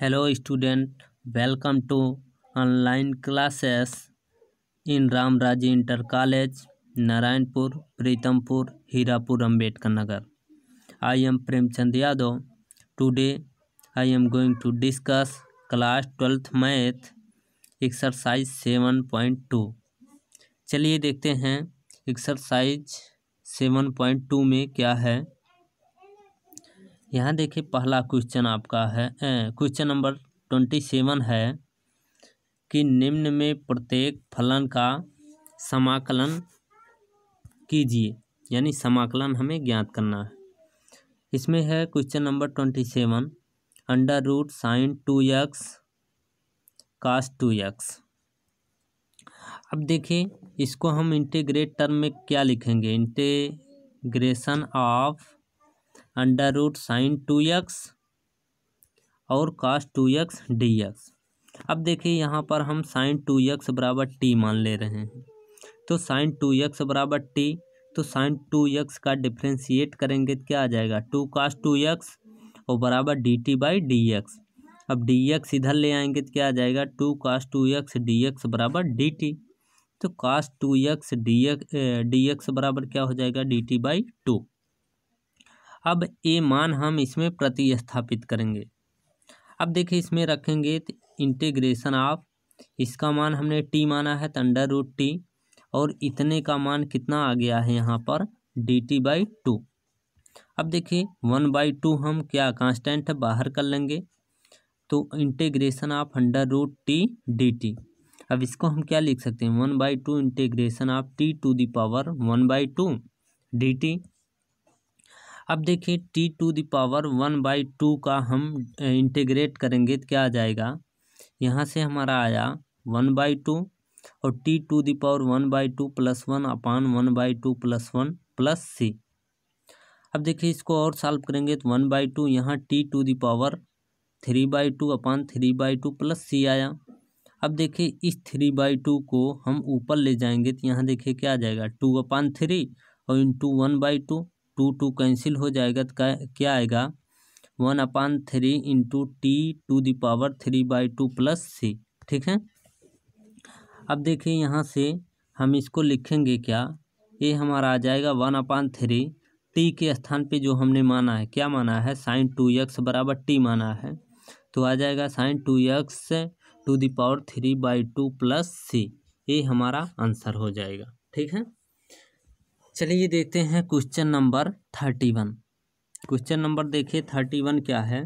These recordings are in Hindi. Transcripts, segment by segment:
hello student welcome to online classes in Ramraji inter college Narayanpur Pritampur Hirapur Ambedkar Nagar I am Premchand Yadav today I am going to discuss class twelfth math exercise seven point two चलिए देखते हैं एक्सरसाइज सेवन पॉइंट टू में क्या है यहाँ देखिए पहला क्वेश्चन आपका है क्वेश्चन नंबर ट्वेंटी सेवन है कि निम्न में प्रत्येक फलन का समाकलन कीजिए यानी समाकलन हमें ज्ञात करना है इसमें है question number twenty seven under root sine two x cos two x अब देखिए इसको हम इंटीग्रेट टर्म में क्या लिखेंगे integration of under root sine two x और cos two x d x अब देखिए यहाँ पर हम साइन टू एक्स बराबर टी मान ले रहे हैं तो साइन टू एक्स बराबर टी तो साइन टू एक्स का डिफ्रेंशिएट करेंगे तो क्या आ जाएगा टू कास्ट टू एक्स और बराबर d t by d x अब डी एक्स इधर ले आएंगे तो क्या आ जाएगा two cos two x d x बराबर डी टी तो cos two x d x d x बराबर क्या हो जाएगा डी टी बाई टू अब ए मान हम इसमें प्रतिस्थापित करेंगे अब देखिए इसमें रखेंगे तो इंटीग्रेशन ऑफ इसका मान हमने टी माना है तो अंडर रूट टी और इतने का मान कितना आ गया है यहाँ पर डी टी बाई टू अब देखिए वन बाई टू हम क्या कांस्टेंट है बाहर कर लेंगे तो integration of under root t d t अब इसको हम क्या लिख सकते हैं one by two integration of t to the power one by two d t अब देखिए t to the power one by two का हम इंटीग्रेट करेंगे तो क्या आ जाएगा यहाँ से हमारा आया वन बाई टू और t to the power one by two plus one upon one by two plus one plus c अब देखिए इसको और सॉल्व करेंगे तो वन बाई टू यहाँ t to the power three by two upon three by two plus c आया अब देखिए इस थ्री बाई टू को हम ऊपर ले जाएंगे तो यहाँ देखिए क्या आ जाएगा टू अपान थ्री और into one by two two two cancel हो जाएगा तो क्या क्या आएगा one upon three into t to the power three by two plus c ठीक है अब देखिए यहाँ से हम इसको लिखेंगे क्या ये हमारा आ जाएगा वन अपान थ्री टी के स्थान पे जो हमने माना है क्या माना है साइन टू एक्स बराबर टी माना है तो आ जाएगा sine two x to the power three by two plus c ये हमारा आंसर हो जाएगा ठीक है चलिए देखते हैं question number thirty one question number देखिए थर्टी वन क्या है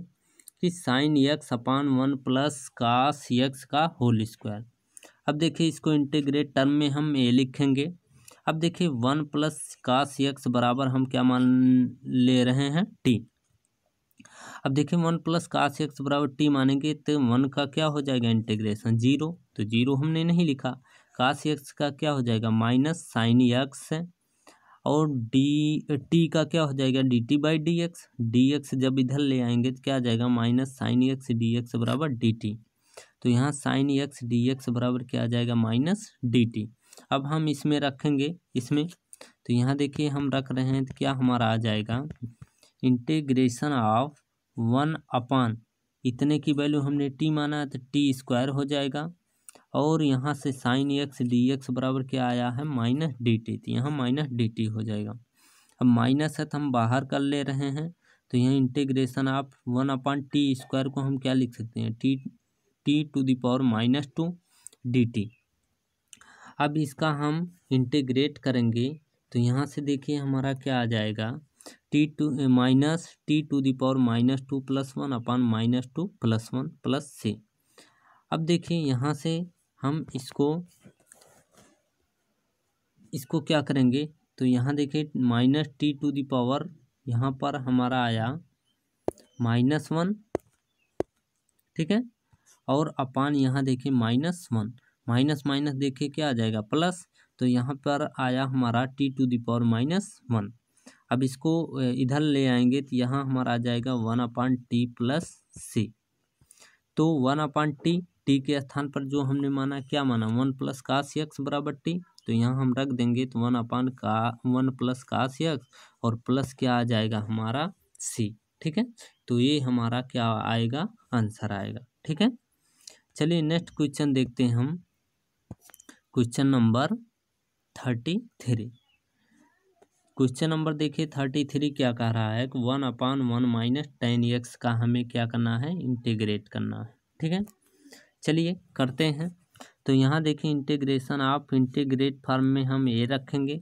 कि sine x upon one plus cos x का होल स्क्वायर अब देखिए इसको इंटीग्रेट टर्म में हम ए लिखेंगे अब देखिए वन प्लस कास यक्स बराबर हम क्या मान ले रहे हैं टी अब देखिए वन प्लस काश एक्स बराबर टी मानेंगे तो वन का क्या हो जाएगा इंटीग्रेशन जीरो तो जीरो हमने नहीं लिखा काश यक्स का क्या हो जाएगा माइनस साइन यक्स और डी टी का क्या हो जाएगा d t by d x d x जब इधर ले आएंगे तो क्या आ जाएगा minus sine x d x बराबर डी टी तो यहाँ साइन एक्स डी एक्स बराबर क्या आ जाएगा माइनस डी टी अब हम इसमें रखेंगे इसमें तो यहाँ देखिए हम रख रहे हैं तो क्या हमारा आ जाएगा इंटीग्रेशन ऑफ वन अपान इतने की वैल्यू हमने टी माना तो टी स्क्वायर हो जाएगा और यहाँ से साइन एक्स डी एक्स बराबर क्या आया है माइनस डी टी तो यहाँ माइनस डी टी हो जाएगा अब माइनस है तो हम बाहर कर ले रहे हैं तो यहाँ इंटीग्रेशन आप वन अपॉन टी स्क्वायर को हम क्या लिख सकते हैं t t to the power minus two d t अब इसका हम इंटीग्रेट करेंगे तो यहाँ से देखिए हमारा क्या आ जाएगा t to minus t to the power minus two plus one upon minus two plus one plus c अब देखिए यहाँ से हम इसको इसको क्या करेंगे तो यहाँ देखिए minus t to the power यहाँ पर हमारा आया माइनस वन ठीक है और अपान यहाँ देखिए माइनस वन माइनस माइनस देखिए क्या आ जाएगा प्लस तो यहाँ पर आया हमारा t to the power minus one अब इसको इधर ले आएंगे तो यहाँ हमारा आ जाएगा one upon t plus c तो वन अपान टी टी के स्थान पर जो हमने माना क्या माना वन प्लस काश यक्स बराबर टी तो यहाँ हम रख देंगे तो वन अपान का वन प्लस काश यक्स और प्लस क्या आ जाएगा हमारा सी ठीक है तो ये हमारा क्या आएगा आंसर आएगा ठीक है चलिए नेक्स्ट क्वेश्चन देखते हैं हम question number thirty three question number देखिए थर्टी थ्री क्या कह रहा है कि one upon one minus tan x का हमें क्या करना है इंटीग्रेट करना है ठीक है चलिए करते हैं तो यहाँ देखिए इंटीग्रेशन ऑफ इंटीग्रेट फॉर्म में हम ए रखेंगे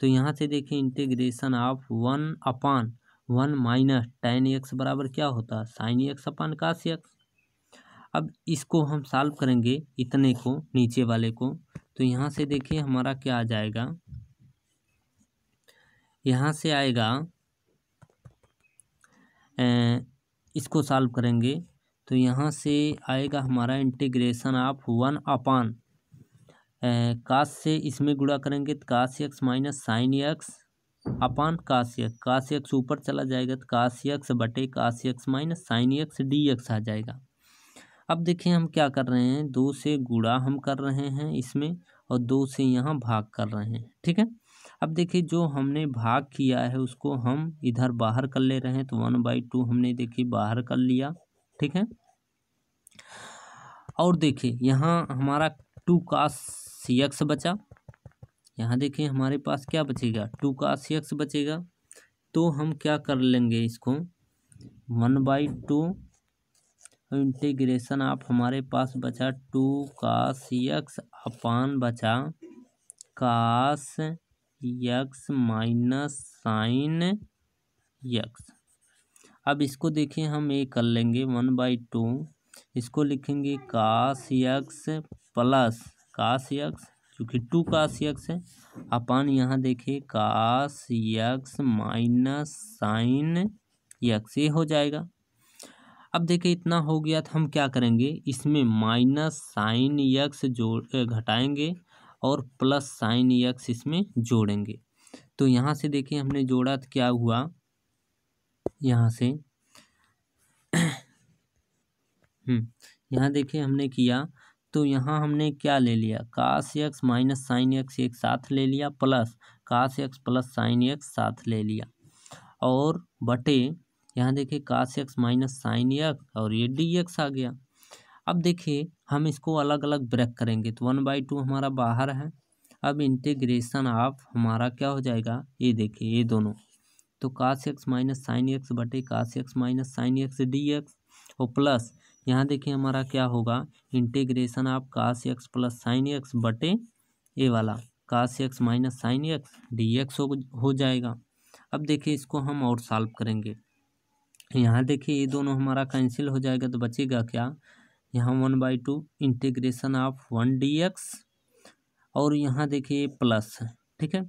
तो यहाँ से देखिए integration of one upon one minus tan x बराबर क्या होता है साइन एक्स अपान काश एक्स अब इसको हम सॉल्व करेंगे इतने को नीचे वाले को तो यहाँ से देखिए हमारा क्या आ जाएगा यहाँ से आएगा ए, इसको सॉल्व करेंगे तो यहाँ से आएगा हमारा इंटीग्रेशन ऑफ वन अपान काश से इसमें गुड़ा करेंगे तो cos x minus sine x upon cos x cos x ऊपर चला जाएगा तो काश्यक्स बटे cos x minus sine x d x आ जाएगा अब देखिए हम क्या कर रहे हैं दो से गुड़ा हम कर रहे हैं इसमें और दो से यहाँ भाग कर रहे हैं ठीक है अब देखिए जो हमने भाग किया है उसको हम इधर बाहर कर ले रहे हैं तो वन बाई टू हमने देखिए बाहर कर लिया ठीक है और देखिए यहाँ हमारा टू का सी एक्स बचा यहाँ देखिए हमारे पास क्या बचेगा टू का सी एक्स बचेगा तो हम क्या कर लेंगे इसको वन बाई टू इंटीग्रेशन आप हमारे पास बचा टू का सी एक्स अपान बचा cos x minus sine x अब इसको देखिए हम ए कर लेंगे वन बाई टू इसको लिखेंगे cos x plus cos x क्योंकि टू काश यक्स है अपन यहाँ देखिए cos x minus sine x ये हो जाएगा अब देखिए इतना हो गया तो हम क्या करेंगे इसमें माइनस साइन यक्स जोड़ घटाएंगे और प्लस साइन यक्स इसमें जोड़ेंगे तो यहाँ से देखिए हमने जोड़ा तो क्या हुआ यहाँ से हम्म, यहाँ देखिए हमने किया तो यहाँ हमने क्या ले लिया काश एक्स माइनस साइन एक्स एक साथ ले लिया plus cos x plus sine x साथ ले लिया और बटे यहाँ देखिए काश एक्स माइनस साइन एक्स और ये डी एक्स आ गया अब देखिए हम इसको अलग अलग ब्रेक करेंगे तो वन बाई टू हमारा बाहर है अब इंटीग्रेशन ऑफ हमारा क्या हो जाएगा ये देखिए ये दोनों तो cos x minus sine x बटे cos x minus sine x d x और प्लस यहाँ देखिए हमारा क्या होगा integration of cos x plus sine x बटे ए वाला cos x minus sine x d x हो जाएगा अब देखिए इसको हम और सॉल्व करेंगे यहाँ देखिए ये दोनों हमारा कैंसिल हो जाएगा तो बचेगा क्या यहाँ one by two integration of one d x और यहाँ देखिए प्लस ठीक है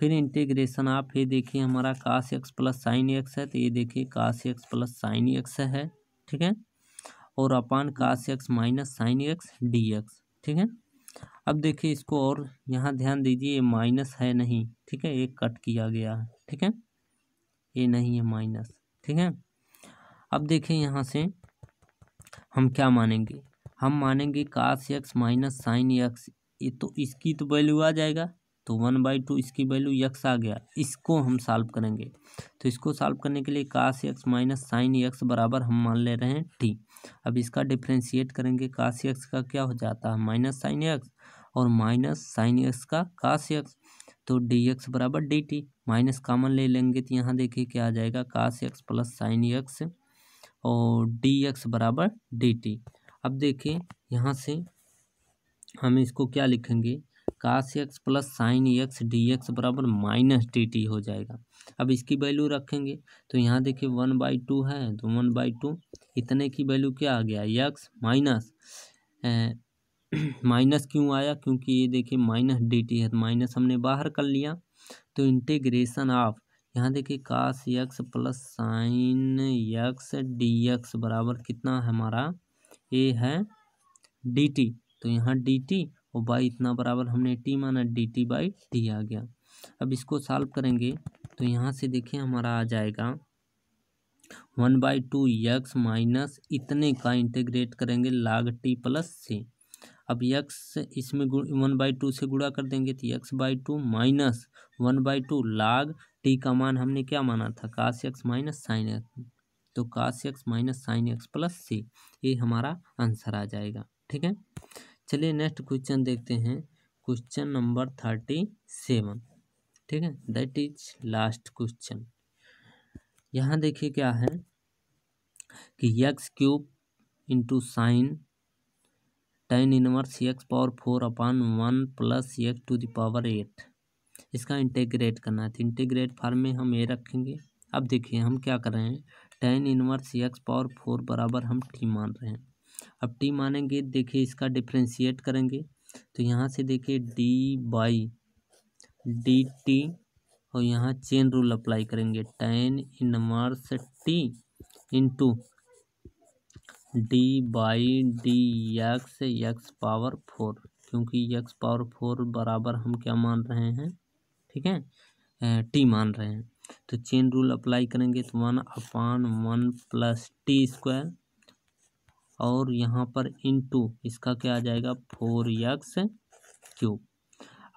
फिर इंटीग्रेशन आप ये देखिए हमारा काश एक्स प्लस साइन एक्स है तो ये देखिए काश एक्स प्लस साइन एक्स है ठीक है और upon cos x minus sine x d x ठीक है अब देखिए इसको और यहाँ ध्यान दीजिए ये माइनस है नहीं ठीक है ये कट किया गया है ठीक है ये नहीं है माइनस ठीक है अब देखिए यहाँ से हम क्या मानेंगे हम मानेंगे काश एक्स माइनस साइन एक्स ये तो इसकी तो वैल्यू आ जाएगा तो वन बाई टू इसकी वैल्यू यक्स आ गया इसको हम सॉल्व करेंगे तो इसको सॉल्व करने के लिए काश यक्स माइनस साइन यक्स बराबर हम मान ले रहे हैं टी अब इसका डिफ्रेंशिएट करेंगे काश यक्स का क्या हो जाता है माइनस साइन यक्स और माइनस साइन यक्स का काश यक्स तो डी एक्स बराबर डी टी माइनस कामन ले लेंगे तो यहाँ देखिए क्या आ जाएगा cos x plus sine x और डी एक्स बराबर डी टी अब देखिए यहाँ से हम इसको क्या लिखेंगे cos x plus sine x d x बराबर माइनस डी टी हो जाएगा अब इसकी वैल्यू रखेंगे तो यहाँ देखिए वन बाई टू है तो वन बाई टू इतने की वैल्यू क्या आ गया यक्स माइनस माइनस क्यों आया क्योंकि ये देखिए माइनस डी टी है तो माइनस हमने बाहर कर लिया तो इंटीग्रेशन ऑफ यहाँ देखिए cos x plus sine x d x बराबर कितना हमारा ए है डी टी तो यहाँ डी टी और बाई इतना बराबर हमने टी माना डी टी बाई टी आ गया अब इसको सॉल्व करेंगे तो यहाँ से देखिए हमारा आ जाएगा one by two x minus इतने का इंटीग्रेट करेंगे लाग टी प्लस से अब यक्स इसमें वन बाई टू से गुड़ा कर देंगे तो x by two minus one by two log t का मान हमने क्या माना था काश यक्स माइनस साइन एक्स तो cos x minus sine x plus c ये हमारा आंसर आ जाएगा ठीक है चलिए नेक्स्ट क्वेश्चन देखते हैं क्वेश्चन नंबर थर्टी सेवन ठीक है दैट इज लास्ट क्वेश्चन यहाँ देखिए क्या है कि x cube into sine tan inverse x power four upon one plus x to the power eight इसका इंटेग्रेट करना है इंटेग्रेट तो फार्म में हम ये रखेंगे अब देखिए हम क्या कर रहे हैं tan inverse x power four बराबर हम टी मान रहे हैं अब टी मानेंगे देखिए इसका डिफ्रेंशिएट करेंगे तो यहाँ से देखिए डी बाई डी टी और यहाँ चेन रूल अप्लाई करेंगे tan inverse t into d by d x x power four क्योंकि एक्स पावर फोर बराबर हम क्या मान रहे हैं ठीक है टी मान रहे हैं तो चेन रूल अप्लाई करेंगे तो one upon one plus t square और यहाँ पर इनटू इसका क्या आ जाएगा फोर यक्स क्यूब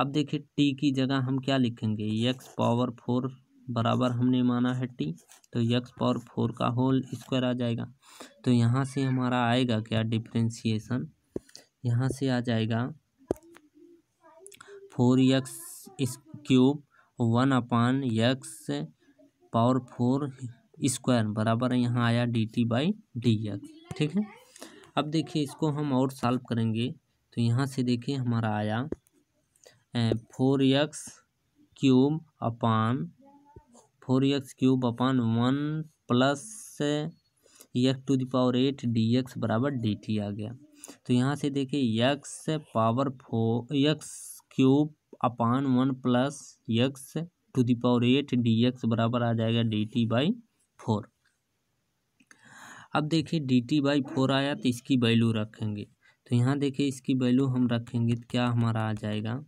अब देखिए टी की जगह हम क्या लिखेंगे यक्स पावर फोर बराबर हमने माना है टी तो यक्स पावर फोर का होल स्क्वायर आ जाएगा तो यहाँ से हमारा आएगा क्या डिफ्रेंसीसन यहाँ से आ जाएगा फोर यक्स इस cube one upon x power four square बराबर यहाँ आया d t by d x ठीक है अब देखिए इसको हम और सॉल्व करेंगे तो यहाँ से देखिए हमारा आया four x cube upon four x cube upon one plus x to the power eight d x बराबर डी टी आ गया तो यहाँ से देखिए x power four x cube upon one plus x to the power eight d x बराबर आ जाएगा डी टी बाई फोर अब देखिए डी टी बाई फोर आया तो इसकी वैल्यू रखेंगे तो यहाँ देखिए इसकी वैल्यू हम रखेंगे तो क्या हमारा आ जाएगा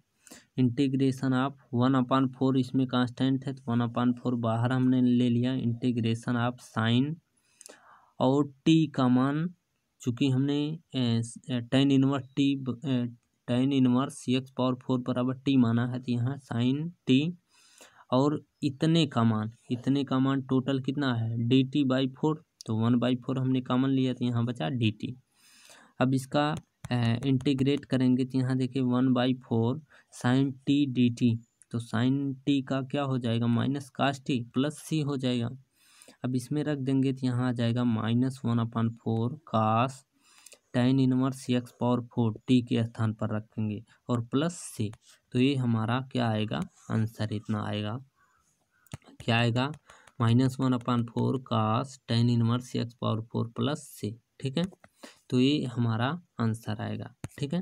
integration of one upon four इसमें कांस्टेंट है तो वन अपान फोर बाहर हमने ले लिया इंटीग्रेशन ऑफ साइन और टी का मान चूँकि हमने tan inverse t tan inverse x power four बराबर टी माना है तो यहाँ साइन टी और इतने का मान इतने का मान टोटल कितना है डी टी बाई फोर तो वन बाई फोर हमने कॉमन लिया तो यहाँ बचा डी टी अब इसका इंटीग्रेट करेंगे तो यहाँ देखिए one by four sine t d t तो साइन टी का क्या हो जाएगा minus cos t plus c हो जाएगा अब इसमें रख देंगे तो यहाँ आ जाएगा minus one upon four cos tan inverse x power four t के स्थान पर रखेंगे और प्लस सी तो ये हमारा क्या आएगा आंसर इतना आएगा क्या आएगा minus one upon four cos tan inverse x power four plus c ठीक है तो ये हमारा आंसर आएगा ठीक है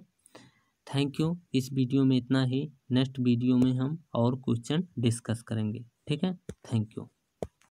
थैंक यू इस वीडियो में इतना ही नेक्स्ट वीडियो में हम और क्वेश्चन डिस्कस करेंगे ठीक है थैंक यू